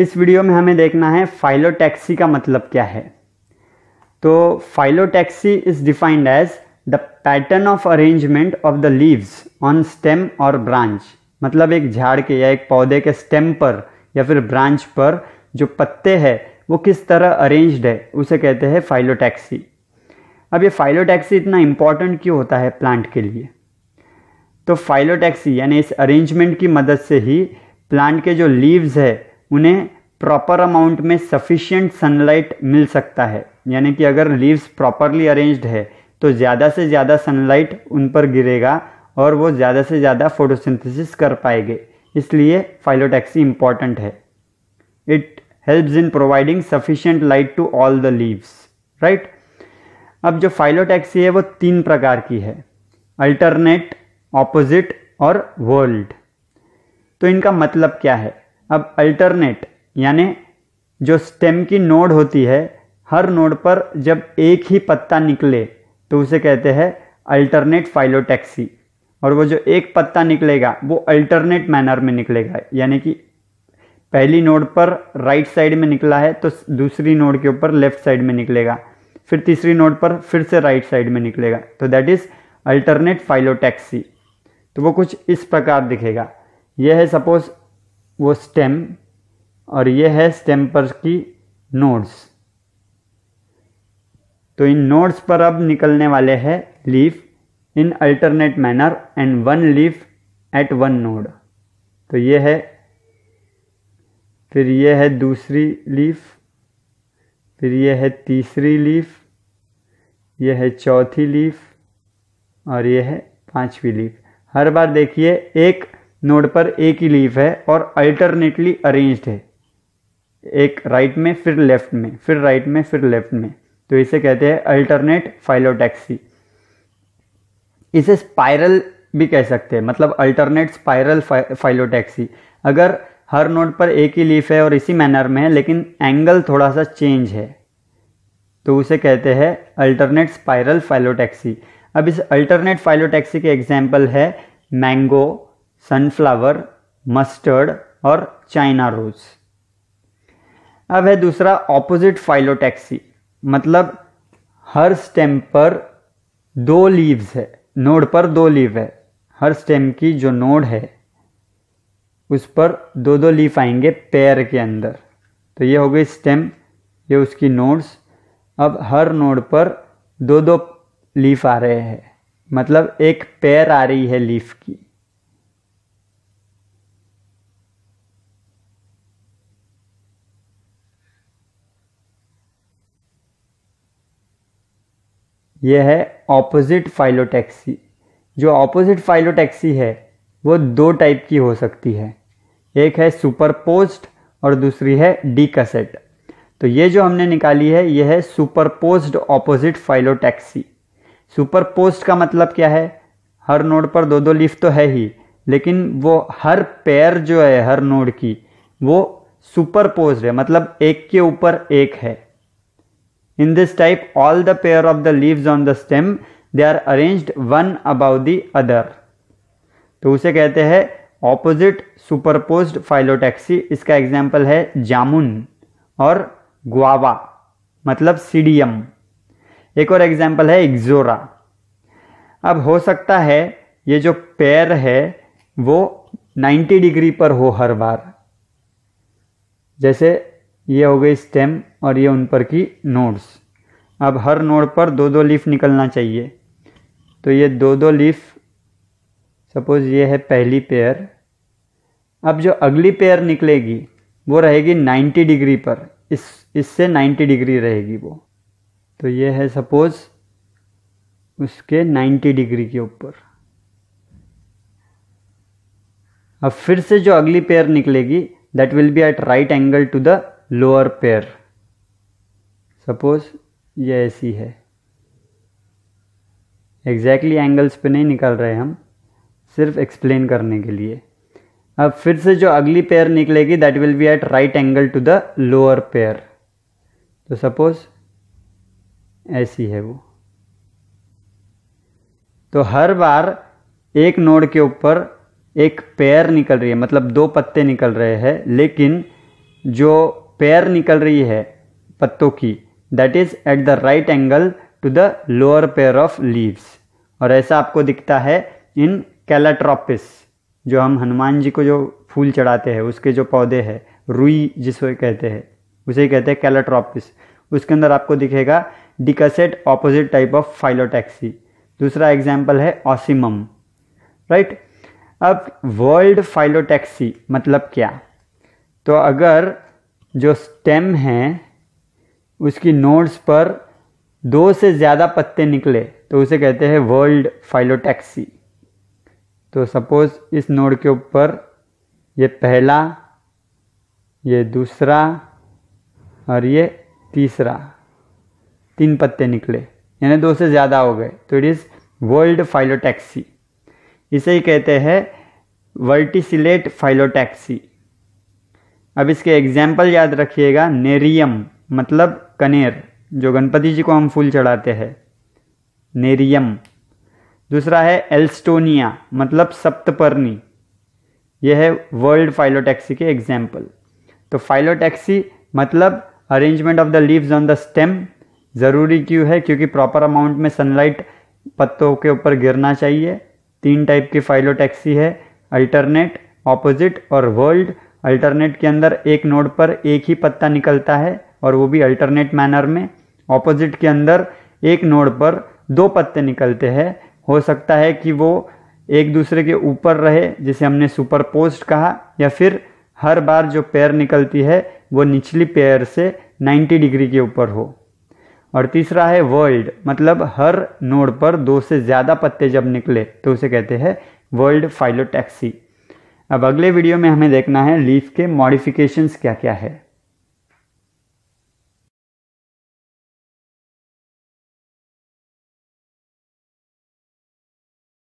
इस वीडियो में हमें देखना है फाइलोटैक्सी का मतलब क्या है तो phyllotaxy is defined as the pattern of arrangement of the leaves on stem और ब्रांच मतलब एक झाड़ के या एक पौधे के स्टेम पर या फिर ब्रांच पर जो पत्ते हैं वो किस तरह अरेंज्ड है उसे कहते हैं फाइलोटैक्सी अब ये फाइलोटैक्सी इतना इम्पॉर्टेंट क्यों होता है प्लांट के लिए तो फाइलोटैक्सी यानी इस अरेंजमेंट की मदद से ही प्लांट के जो लीव्स है उन्हें प्रॉपर अमाउंट में सफिशियंट सनलाइट मिल सकता है यानी कि अगर लीव्स प्रॉपरली अरेंज्ड है तो ज़्यादा से ज़्यादा सनलाइट उन पर गिरेगा और वो ज़्यादा से ज़्यादा फोटोसिंथेसिस कर पाएंगे इसलिए फाइलोटैक्सी इम्पॉर्टेंट है it helps in providing sufficient light to all the leaves right अब जो फाइलोटैक्सी है वो तीन प्रकार की है अल्टरनेट ऑपोजिट और वर्ल्ड तो इनका मतलब क्या है अब अल्टरनेट यानि जो स्टेम की नोड होती है हर नोड पर जब एक ही पत्ता निकले तो उसे कहते हैं अल्टरनेट फाइलोटैक्सी और वो जो एक पत्ता निकलेगा वो अल्टरनेट मैनर में निकलेगा यानी कि पहली नोड पर राइट साइड में निकला है तो दूसरी नोड के ऊपर लेफ्ट साइड में निकलेगा फिर तीसरी नोड पर फिर से राइट साइड में निकलेगा तो दैट इज़ अल्टरनेट फाइलोटैक्सी तो वो कुछ इस प्रकार दिखेगा यह है सपोज़ वो स्टेम और ये है स्टेम पर की नोड्स तो इन नोड्स पर अब निकलने वाले हैं leaf in alternate manner and one leaf at one node तो ये है फिर ये है दूसरी लीफ फिर ये है तीसरी लीफ ये है चौथी लीफ और ये है पांचवी लीफ हर बार देखिए एक नोड पर एक ही लीफ है और अल्टरनेटली अरेंज्ड है एक राइट में फिर लेफ्ट में फिर राइट में फिर लेफ्ट में तो इसे कहते हैं अल्टरनेट फाइलोटैक्सी इसे स्पाइरल भी कह सकते हैं मतलब अल्टरनेट स्पाइरल फाइलोटैक्सी अगर हर नोड पर एक ही लीफ है और इसी मैनर में है लेकिन एंगल थोड़ा सा चेंज है तो उसे कहते हैं अल्टरनेट स्पाइरल फाइलोटैक्सी अब इस अल्टरनेट फाइलोटैक्सी के एग्जाम्पल है मैंगो सनफ्लावर मस्टर्ड और चाइना रोज अब है दूसरा ऑपोजिट फाइलोटैक्सी मतलब हर स्टेम पर दो लीव्स है नोड पर दो लीव है हर स्टेम की जो नोड है उस पर दो दो लीफ आएंगे पैर के अंदर तो ये हो गई स्टेम ये उसकी नोड्स अब हर नोड पर दो दो लीफ आ रहे हैं मतलब एक पैर आ रही है लीफ की ये है ऑपोजिट फाइलोटैक्सी जो ऑपोजिट फाइलोटैक्सी है वो दो टाइप की हो सकती है एक है सुपर पोस्ट और दूसरी है डी कसेट तो ये जो हमने निकाली है यह है superposed opposite phyllotaxy superposed का मतलब क्या है हर नोड पर दो दो लीफ तो है ही लेकिन वो हर पैर जो है हर नोड की वो सुपर है मतलब एक के ऊपर एक है In this type, all the pair of the leaves on the stem, they are arranged one above the other. तो उसे कहते हैं ऑपोजिट सुपरपोज्ड फाइलोटैक्सी इसका एग्जाम्पल है जामुन और गुआवा मतलब सीडियम एक और एग्जाम्पल है एग्जोरा अब हो सकता है ये जो पेयर है वो 90 डिग्री पर हो हर बार जैसे ये हो गई स्टेम और ये उन पर की नोड्स अब हर नोड पर दो दो लीफ निकलना चाहिए तो ये दो दो लीफ सपोज़ ये है पहली पेयर अब जो अगली पेयर निकलेगी वो रहेगी 90 डिग्री पर इस इससे 90 डिग्री रहेगी वो तो ये है सपोज़ उसके 90 डिग्री के ऊपर अब फिर से जो अगली पेयर निकलेगी that will be at right angle to the lower pair suppose ये ऐसी है एग्जैक्टली exactly एंगल्स पे नहीं निकाल रहे हम सिर्फ एक्सप्लेन करने के लिए अब फिर से जो अगली पेयर निकलेगी that will be at right angle to the lower pair तो सपोज ऐसी है वो तो हर बार एक नोड के ऊपर एक पेयर निकल रही है मतलब दो पत्ते निकल रहे हैं लेकिन जो पेयर निकल रही है पत्तों की that is at the right angle to the lower pair of leaves और ऐसा आपको दिखता है इन कैलाट्रॉपिस जो हम हनुमान जी को जो फूल चढ़ाते हैं उसके जो पौधे हैं रुई जिसको कहते हैं उसे कहते हैं कैलाट्रॉपिस उसके अंदर आपको दिखेगा decussate opposite type of phyllotaxy दूसरा एग्जाम्पल है ऑसिमम राइट अब वर्ल्ड फाइलोटैक्सी मतलब क्या तो अगर जो स्टेम है उसकी नोड्स पर दो से ज़्यादा पत्ते निकले तो उसे कहते हैं वर्ल्ड फाइलोटैक्सी तो सपोज़ इस नोड के ऊपर ये पहला ये दूसरा और ये तीसरा तीन पत्ते निकले यानी दो से ज़्यादा हो गए तो इट इज़ वर्ल्ड फाइलोटैक्सी इसे ही कहते हैं वर्टिसिलेट फाइलोटैक्सी अब इसके एग्जाम्पल याद रखिएगा नेरियम मतलब कनेर जो गणपति जी को हम फूल चढ़ाते हैं नेरियम दूसरा है एल्स्टोनिया मतलब सप्तपर्णी यह है वर्ल्ड फाइलोटैक्सी के एग्जाम्पल तो फाइलोटैक्सी मतलब arrangement of the leaves on the stem ज़रूरी क्यों है क्योंकि प्रॉपर अमाउंट में सनलाइट पत्तों के ऊपर गिरना चाहिए तीन टाइप की फाइलोटैक्सी है अल्टरनेट ऑपोजिट और वर्ल्ड अल्टरनेट के अंदर एक नोड पर एक ही पत्ता निकलता है और वो भी अल्टरनेट मैनर में ऑपोजिट के अंदर एक नोड पर दो पत्ते निकलते हैं हो सकता है कि वो एक दूसरे के ऊपर रहे जिसे हमने सुपर पोस्ट कहा या फिर हर बार जो पेयर निकलती है वो निचली पैर से 90 डिग्री के ऊपर हो और तीसरा है वर्ल्ड मतलब हर नोड पर दो से ज़्यादा पत्ते जब निकले तो उसे कहते हैं वर्ल्ड फाइलोटैक्सी अब अगले वीडियो में हमें देखना है लीफ के मॉडिफिकेशंस क्या क्या है